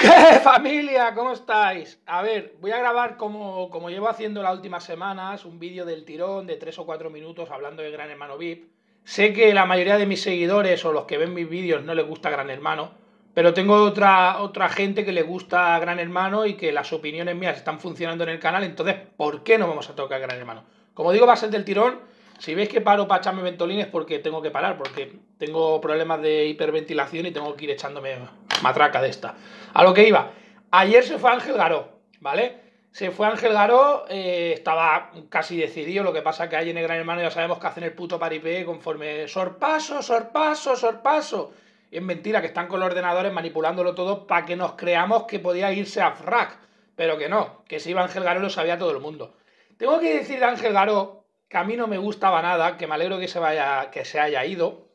¿Qué familia? ¿Cómo estáis? A ver, voy a grabar como, como llevo haciendo las últimas semanas, un vídeo del tirón de 3 o 4 minutos hablando de Gran Hermano VIP. Sé que la mayoría de mis seguidores o los que ven mis vídeos no les gusta Gran Hermano, pero tengo otra, otra gente que le gusta Gran Hermano y que las opiniones mías están funcionando en el canal, entonces ¿por qué no vamos a tocar Gran Hermano? Como digo, va a ser del tirón si veis que paro para echarme ventolines porque tengo que parar, porque tengo problemas de hiperventilación y tengo que ir echándome matraca de esta. A lo que iba, ayer se fue Ángel Garó, ¿vale? Se fue Ángel Garó, eh, estaba casi decidido, lo que pasa que hay en el Gran Hermano ya sabemos que hacen el puto paripé conforme sorpaso, sorpaso, sorpaso. es mentira que están con los ordenadores manipulándolo todo para que nos creamos que podía irse a Frac, pero que no, que si iba Ángel Garó lo sabía todo el mundo. Tengo que decir de Ángel Garó que a mí no me gustaba nada, que me alegro que se, vaya, que se haya ido,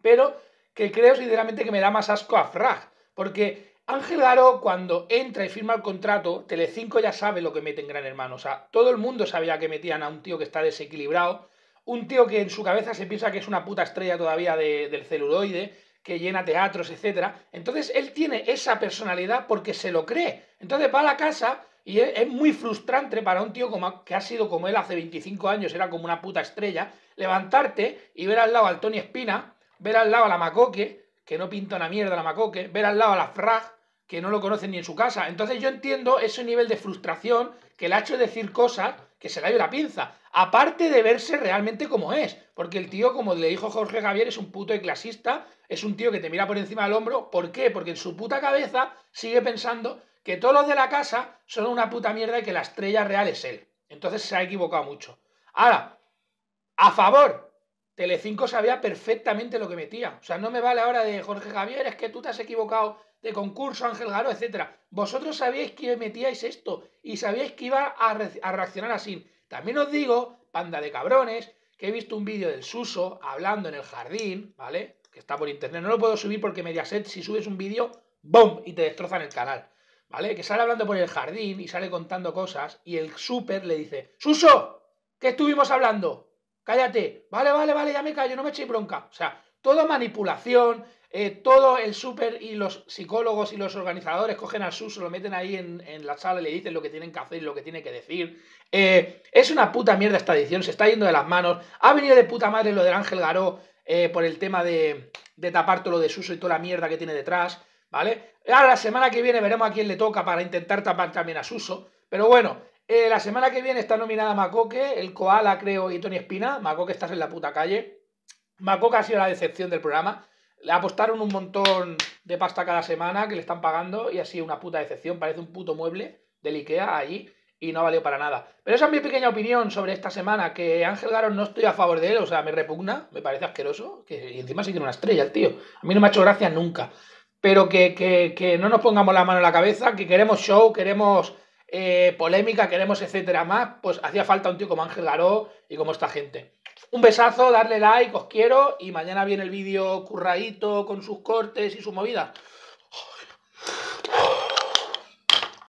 pero que creo sinceramente que me da más asco a Frag, porque Ángel Garo cuando entra y firma el contrato, Telecinco ya sabe lo que meten en Gran Hermano, o sea, todo el mundo sabía que metían a un tío que está desequilibrado, un tío que en su cabeza se piensa que es una puta estrella todavía del celuloide, que llena teatros, etc. Entonces él tiene esa personalidad porque se lo cree. Entonces va a la casa y es, muy frustrante para un tío como, que ha sido como él hace 25 años, era como una puta estrella, levantarte y ver al lado al Tony Espina, ver al lado a la Macoque, que no pinta una mierda la Macoque, ver al lado a la Frag, que no lo conocen ni en su casa. Entonces yo entiendo ese nivel de frustración que le ha hecho decir cosas que se le ha ido la pinza. Aparte de verse realmente como es. Porque el tío, como le dijo Jorge Javier, es un puto de clasista, es un tío que te mira por encima del hombro. ¿Por qué? Porque en su puta cabeza sigue pensando que todos los de la casa son una puta mierda y que la estrella real es él. Entonces se ha equivocado mucho. Ahora, a favor, Telecinco sabía perfectamente lo que metía. O sea, no me vale ahora de Jorge Javier, es que tú te has equivocado de concurso, Ángel Garo, etc. Vosotros sabíais que metíais esto y sabíais que iba a, reaccionar así. También os digo, panda de cabrones, que he visto un vídeo del Suso hablando en el jardín, ¿vale? Que está por internet. No lo puedo subir porque Mediaset, si subes un vídeo, ¡boom! y te destrozan el canal. ¿vale? Que sale hablando por el jardín y sale contando cosas y el súper le dice, Suso, ¿qué estuvimos hablando? Cállate, vale, vale, vale, ya me callo, no me echéis bronca. O sea, toda manipulación, eh, todo el súper y los psicólogos y los organizadores cogen al Suso, lo meten ahí en, la sala y le dicen lo que tienen que hacer, y lo que tiene que decir. Eh, es una puta mierda esta edición, se está yendo de las manos. Ha venido de puta madre lo del Ángel Garó eh, por el tema de, de tapar lo de Suso y toda la mierda que tiene detrás. ¿vale? Ahora la semana que viene veremos a quién le toca para intentar tapar también a Suso. Pero bueno, eh, la semana que viene está nominada Macoque, el Koala, creo, y Tony Espina. Macoque estás en la puta calle. Macoque ha sido la decepción del programa. Le apostaron un montón de pasta cada semana que le están pagando y ha sido una puta decepción. Parece un puto mueble del Ikea allí y no ha valido para nada. Pero esa es mi pequeña opinión sobre esta semana, que Ángel Garón no estoy a favor de él, o sea, me repugna, me parece asqueroso, que, y encima se una estrella el tío. A mí no me ha hecho gracia nunca pero que, no nos pongamos la mano en la cabeza, que queremos show, queremos eh, polémica, queremos etcétera más, pues hacía falta un tío como Ángel Garó y como esta gente. Un besazo, darle like, os quiero y mañana viene el vídeo curradito con sus cortes y sus movidas.